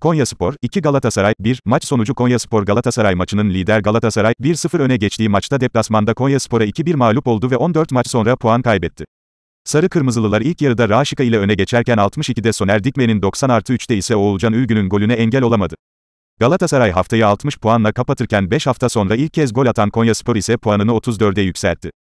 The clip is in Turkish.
Konyaspor 2 Galatasaray 1 maç sonucu Konyaspor Galatasaray maçının lider Galatasaray 1-0 öne geçtiği maçta deplasmanda Konyaspor'a 2-1 mağlup oldu ve 14 maç sonra puan kaybetti. Sarı Kırmızılılar ilk yarıda Raşika ile öne geçerken 62'de Soner Dikmen'in 90 artı 3'te ise Oğulcan Ülgün'ün golüne engel olamadı. Galatasaray haftayı 60 puanla kapatırken 5 hafta sonra ilk kez gol atan Konyaspor ise puanını 34'e yükseltti.